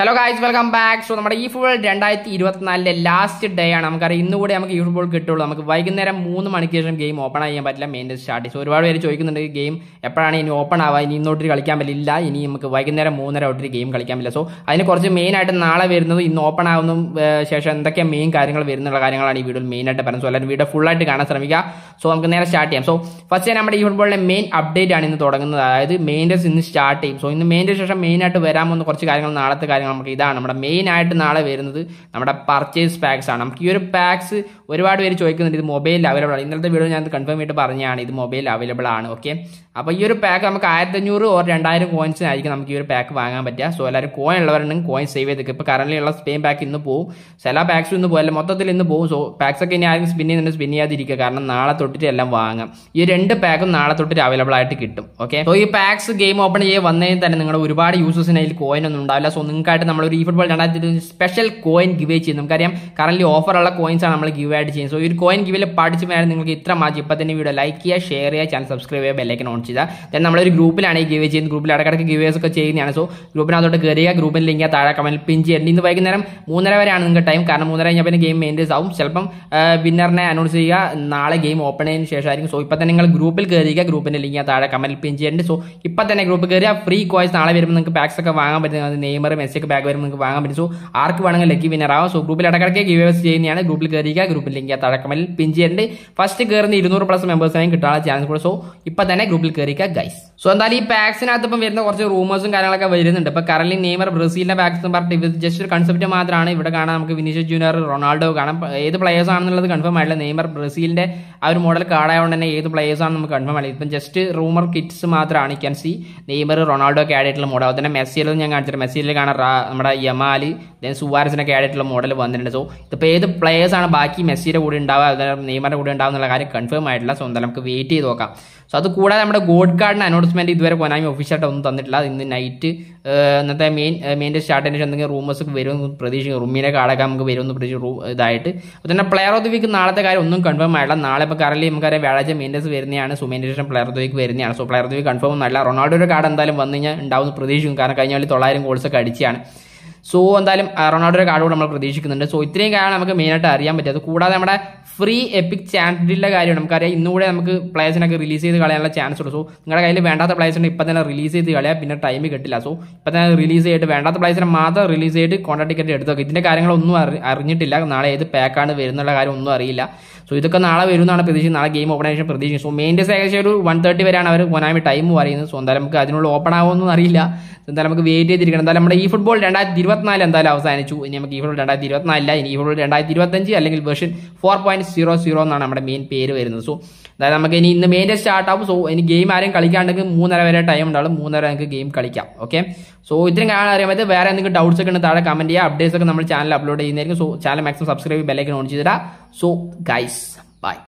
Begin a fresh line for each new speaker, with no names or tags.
hello guys welcome back so നമ്മുടെ ഈ football രണ്ടായിരത്തി ഇരുപത്തിനാലിലെ ലാസ്റ്റ് ഡേ ആണ് നമുക്കറിയാം ഇന്ന് കൂടെ നമുക്ക് ഈ ഫുട്ബോൾ കിട്ടുള്ളൂ നമുക്ക് വൈകുന്നേരം മൂന്ന് മണിക്ക് ശേഷം ഗെയിം ഓപ്പൺ ചെയ്യാൻ പറ്റില്ല മെയിൻ സ്റ്റാർട്ട് സോ ഒരുപാട് പേര് ചോദിക്കുന്നുണ്ട് ഗെയിം എപ്പോഴാണ് ഇനി ഓപ്പൺ ആവുക ഇനി ഇന്നോട്ട് കളിക്കാൻ പറ്റില്ല ഇനി നമുക്ക് വൈകുന്നേരം മൂന്നര തൊട്ട് ഗെയിം കളിക്കാൻ പറ്റില്ല സോ അതിന് കുറച്ച് മെയിൻ ആയിട്ട് നാളെ വരുന്നത് ഇന്ന് ഓപ്പൺ ആവുന്ന ശേഷം എന്തൊക്കെ മെയിൻ കാര്യങ്ങൾ വരുന്നുള്ള കാര്യങ്ങളാണ് ഈ വീഡിയോയിൽ മെയിൻ ആയിട്ട് പറയുന്നത് സോ വീഡിയോ ഫുൾ ആയിട്ട് കാണാൻ ശ്രമിക്കുക സോ നമുക്ക് നേരെ സ്റ്റാർട്ട് ചെയ്യാം സോ ഫസ്റ്റ് നമ്മുടെ ഈ ഫുട്ബോളിലെ മെയിൻ അപ്ഡേറ്റ് ആണ് ഇന്ന് തുടങ്ങുന്നത് അതായത് മെയിൻ്റെ ഇന്ന് സ്റ്റാർട്ട് ചെയ്യും സോ ഇന്ന് മെയിൻ്റെ ശേഷം മെയിൻ ആയിട്ട് വരാമെന്ന് കുറച്ച് കാര്യങ്ങൾ നാളത്തെ കാര്യങ്ങൾ നമുക്ക് ഇതാണ് നമ്മുടെ മെയിൻ ആയിട്ട് നാളെ വരുന്നത് നമ്മുടെ പർച്ചേസ് പാക്സ് ആണ് നമുക്ക് ഈ ഒരു പാക്സ് ഒരുപാട് പേര് ചോദിക്കുന്നുണ്ട് ഇത് മൊബൈലിൽ അവൈലബിൾ ആണ് ഇന്നലത്തെ വീഡിയോ ഞാൻ കൺഫേം ആയിട്ട് പറഞ്ഞാണ് ഇത് മൊബൈൽ അവൈലബിൾ ആണ് ഓക്കെ അപ്പോൾ ഈ ഒരു പാക്ക് നമുക്ക് ആയിരത്തഞ്ഞൂറ് ഓർ രണ്ടായിരം കോയിൻസിനായിരിക്കും നമുക്ക് ഈ ഒരു പാക്ക് വാങ്ങാൻ പറ്റുക സോ എല്ലാവരും കോയിൻ ഉള്ളവരുണ്ടെങ്കിൽ കോയിൻ സേവ് ചെയ്തേക്കും ഇപ്പോൾ കറന്റ് ഉള്ള സ്പെയിൻ പാക്ക് ഇന്ന് പോകും സെല എല്ലാ പാക്സും ഇന്ന് പോകല്ല മൊത്തത്തിൽ ഇന്ന് പോകും സോ പാക്സ് ഒക്കെ ഇനി ആരും സ്പിൻ ചെയ്യുന്നുണ്ട് സ്പിൻ ചെയ്യാതിരിക്കുക കാരണം നാളെ തൊട്ടിട്ട് എല്ലാം വാങ്ങാം ഈ രണ്ട് പാക്കും നാളെ തൊട്ടിട്ട് അവൈലബിൾ ആയിട്ട് കിട്ടും ഓക്കെ സോ ഈ പാക്സ് ഗെയിം ഓപ്പൺ ചെയ്യാൻ വന്നതിൽ തന്നെ നിങ്ങളുടെ ഒരുപാട് യൂസേഴ്സിന് അതിൽ കോയിൻ ഒന്നും ഉണ്ടാവില്ല സോ നിങ്ങൾക്ക് ആയിട്ട് നമ്മൾ ഒരു ഈ ഫുട്ബോൾ രണ്ടായിരത്തി ഇരുപത്തി സ്പെഷ്യൽ കോയിൻ ഗിവ് ചെയ്യുന്നത് നമുക്കറിയാം കറന്റ് ഓഫറുള്ള കോയിൻസ് ആണ് നമ്മൾ ഗിവ് ആയിട്ട് ചെയ്യുന്നത് സോ ഈ ഒരു കോയിൻ ഗിവിൽ പാർട്ടിസിപ്പേറ്റ് നിങ്ങൾക്ക് ഇത്ര മാറ്റി ഇപ്പം തന്നെ വീഡിയോ ലൈക്ക് ചെയ്യുക ഷെയർ ചെയ്യുക ചാനൽ സബ്സ്ക്രൈബ് ചെയ്യുക ബെല്ലൈക്കൻ ഓൺ ചെയ്യുക ദൻ നമ്മളൊരു ഗ്രൂപ്പിലാണ് ഈ ഗിവ് ചെയ്യുന്നത് ഗ്രൂപ്പിൽ ഇടക്കിടക്ക് ഗിവേഴ്സ് ഒക്കെ ചെയ്യുന്നതാണ് സോ ഗ്രൂപ്പിനകത്തോട്ട് കയറിയ ഗ്രൂപ്പിൽ ലിങ്ക് താഴെ കമന്റ് പിൻ ചെയ്യേണ്ടി ഇന്ന് വൈകുന്നേരം മൂന്നര വരെയാണ് നിങ്ങൾക്ക് ടൈം കാരണം മൂന്നര കഴിഞ്ഞാൽ പിന്നെ ഗെയിം മെയിൻറ്റേസ് ആവും ചിലപ്പം വിന്നറിനെ അനൗൺസ് ചെയ്യുക നാളെ ഗെയിം ഓപ്പൺ ചെയ്തതിന് ശേഷമായിരിക്കും സോ ഇപ്പം തന്നെ നിങ്ങൾ ഗ്രൂപ്പിൽ കയറിയിരിക്കുക ഗ്രൂപ്പിൻ്റെ ലിങ്ക് താഴെ കമന്റ് പിൻ ചെയ്യുന്നുണ്ട് സോ ഇപ്പം തന്നെ ഗ്രൂപ്പ് കയറിയ ഫ്രീ കോയിൻസ് നാളെ വരുമ്പോൾ നിങ്ങൾക്ക് പാക്സ് ഒക്കെ വാങ്ങാൻ പറ്റുന്ന നെയ്മർ മെസ്സി ഉച്ചയ്ക്ക് ബാഗ് വരുമ്പോൾ നിങ്ങൾക്ക് വാങ്ങാൻ പറ്റും സോ ആർക്ക് വേണമെങ്കിൽ ലക്കി വിന്നർ ആവാം സോ ഗ്രൂപ്പിൽ ഇടക്കിടക്ക് ഗീവേഴ്സ് ചെയ്യുന്നതാണ് ഗ്രൂപ്പിൽ കയറിയിരിക്കുക ഗ്രൂപ്പിൽ ലിങ്ക് തടക്കമല്ല പിൻ ചെയ്യേണ്ട ഫസ്റ്റ് കയറുന്ന ഇരുന്നൂറ് പ്ലസ് മെമ്പേഴ്സിനെയും കിട്ടാനുള്ള ചാൻസ് കൂടെ സോ ഇപ്പം തന്നെ ഗ്രൂപ്പിൽ കയറിക്കുക ഗൈസ് സോ എന്തായാലും ഈ പാക്സിനകത്ത് ഇപ്പം വരുന്ന കുറച്ച് റൂമേഴ്സും കാര്യങ്ങളൊക്കെ വരുന്നുണ്ട് ഇപ്പം കറലി നെയ്മർ ബ്രസീലിന്റെ പാക്സ് എന്ന് പറഞ്ഞിട്ട് ജസ്റ്റ് ഒരു കൺസെപ്റ്റ് മാത്രമാണ് ഇവിടെ കാണാൻ നമുക്ക് വിനീഷ്യസ് ജൂനിയർ റൊണാൾഡോ കാണാം ഏത് പ്ലേയേഴ്സ് ആണെന്നുള്ളത് കൺഫേം ആയില്ല നെയ്മർ ബ്രസീലിന്റെ ആ ഒരു മോഡൽ കാർഡായതുകൊണ്ട് തന്നെ ഏത് പ്ലേയേഴ്സ് ആണെന്ന് നമുക്ക് കൺഫേം ആയില്ല ഇപ്പം ജസ്റ്റ് റൂമർ കിറ്റ്സ് മാത്രമാണ് ക്യാൻ സി നെയ്മർ റൊണാൾഡോ ഒക്കെ ആഡ് ആയിട്ടുള്ള മോഡൽ അതുപോലെ തന്നെ മെസ്സിയിലും ഞാൻ കാണിച്ചിട്ടുണ്ട് മെസ്സിയിൽ കാണാൻ നമ്മുടെ യമാൽ ദെൻ സുവാരസിനൊക്കെ ആയിട്ടുള്ള മോഡൽ വന്നിട്ടുണ്ട് സോ ഇതിപ്പോൾ ഏത് പ്ലേയേഴ്സാണ് ബാക്കി മെസ്സിയുടെ കൂടെ ഉണ്ടാവുക അതായത് നെയ്മറിൻ്റെ കൂടെ ഉണ്ടാവുക എന്നുള്ള കാര്യം കൺഫേം ആയിട്ടില്ല സോ എന്തായാലും നമുക്ക് വെയിറ്റ് ചെയ്ത് നോക്കാം സോ അത് കൂടാതെ നമ്മുടെ ഗോഡ് കാർഡിന് അനൗൺസ്മെൻറ്റ് ഇതുവരെ കൊനാമി ഒഫീഷ്യലായിട്ട് ഒന്നും തന്നിട്ടില്ല ഇന്ന് നൈറ്റ് ഇന്നത്തെ മെയിൻ മെയിൻ്റെ സ്റ്റാർട്ടിൻ്റെ എന്തെങ്കിലും റൂമേഴ്സ് വരുമെന്ന് പ്രതീക്ഷിക്കും റൂമിനെ കാടൊക്കെ നമുക്ക് വരുമെന്ന് പ്രതീക്ഷിക്കും റൂ ഇതായിട്ട് അപ്പോൾ തന്നെ പ്ലെയർ ഓഫ് ദി വീക്ക് നാളത്തെ കാര്യം ഒന്നും കൺഫേം ആയില്ല നാളെ ഇപ്പോൾ കറലി നമുക്കറിയാം വ്യാഴാഴ്ച മെയിൻറ്റസ് വരുന്നതാണ് സുമേൻ്റെ ശേഷം പ്ലെയർ ഓഫ് ദി വീക്ക് വരുന്നതാണ് so player of the week confirm ഒന്നും അല്ല റൊണാൾഡോയുടെ കാർഡ് എന്തായാലും വന്നു കഴിഞ്ഞാൽ ഉണ്ടാവുമെന്ന് പ്രതീക്ഷിക്കും കാരണം കഴിഞ്ഞാൽ കളി തൊള്ളായിരം ഒക്കെ അടിച്ചാണ് സോ എന്തായാലും റൊണാൾഡോയുടെ കാർഡ് കൂടെ നമ്മൾ പ്രതീക്ഷിക്കുന്നുണ്ട് സോ ഇത്രയും കാര്യമാണ് നമുക്ക് മെയിനായിട്ട് അറിയാൻ പറ്റും അത് കൂടാതെ നമ്മുടെ ഫ്രീ എപ്പിക് ചാൻഡിലെ കാര്യം നമുക്കറിയാം ഇന്നുകൂടെ നമുക്ക് പ്ലേയേഴ്സിനൊക്കെ റിലീസ് ചെയ്ത് കളയാനുള്ള ചാൻസ് ഉണ്ട് സോ നിങ്ങളുടെ കയ്യിൽ വേണ്ടാത്ത പ്ലേയേഴ്സിനെ ഇപ്പം തന്നെ റിലീസ് ചെയ്ത് കളയാം പിന്നെ ടൈം കിട്ടില്ല സോ ഇപ്പം തന്നെ റിലീസ് ചെയ്തിട്ട് വേണ്ടാത്ത പ്ലേയേഴ്സിനെ മാത്രം റിലീസ് ചെയ്തിട്ട് കോൺടാക്ട് ടിക്കറ്റ് എടുത്തു നോക്കുക ഇതിൻ്റെ കാര്യങ്ങളൊന്നും അറിഞ്ഞിട്ടില്ല നാളെ ഏത് പാക്കാണ് വരുന്നുള്ള കാര്യം ഒന്നും അറിയില്ല സോ ഇതൊക്കെ നാളെ വരുമെന്നാണ് പ്രതീക്ഷിച്ചത് നാളെ ഗെയിം ഓപ്പണേഷൻ പ്രതീക്ഷിച്ചു സോ മെയിൻ്റെ ഏകദേശം ഒരു വൺ തേർട്ടി വരെയാണ് അവർ കൊനാമി ടൈം പറയുന്നത് സോ എന്തായാലും നമുക്ക് അതിനുള്ള ഓപ്പൺ ആവുമെന്നും അറിയില്ല എന്തായാലും നമുക്ക് വെയിറ്റ് ചെയ്തിരിക്കണം എന്തായാലും നമ്മുടെ ഈ ഫുട്ബോൾ രണ്ടായിരത്തി ഇരുപത്തിനാല് എന്തായാലും അവസാനിച്ചു ഇനി നമുക്ക് ഈവോൾ രണ്ടായിരത്തി ഇരുപത്തിനാലില്ല ഇനി ഈവോൾ രണ്ടായിരത്തി ഇരുപത്തഞ്ച് അല്ലെങ്കിൽ version four point zero zero എന്നാണ് നമ്മുടെ മെയിൻ പേര് വരുന്നത് സോ അതായത് നമുക്ക് ഇനി ഇന്ന് മെയിൻ്റെ സ്റ്റാർട്ട് ആവും സോ ഇനി ഗെയിം ആരും കളിക്കാണ്ടെങ്കിൽ മൂന്നര വരെ ടൈം ഉണ്ടാവും മൂന്നര നമുക്ക് ഗെയിം കളിക്കാം ഓക്കെ സോ ഇത്രയും കാണാൻ അറിയാൻ പറ്റും വേറെ എന്തെങ്കിലും ഡൗട്ട്സ് ഒക്കെ ഉണ്ട് താഴെ കമന്റ് ചെയ്യുക അപ്ഡേറ്റ്സ് ഒക്കെ നമ്മൾ ചാനൽ അപ്ലോഡ് ചെയ്യുന്നതായിരിക്കും so channel maximum subscribe bell icon on ചെയ്തിട്ടാ സോ ഗൈസ് ബൈ